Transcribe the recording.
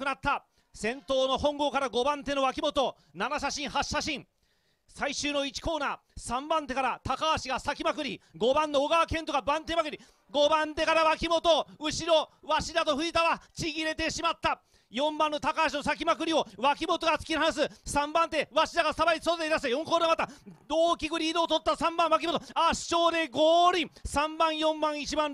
くなった先頭の本郷から5番手の脇本7写真8写真最終の1コーナー3番手から高橋が先まくり5番の小川健人が番手まくり5番手から脇本後ろ鷲田と藤田はちぎれてしまった4番の高橋の先まくりを脇本が突き放す3番手鷲田がさばいて外で出して4コーナーまた大きくリードを取った3番脇本圧勝でゴールイン3番4番1番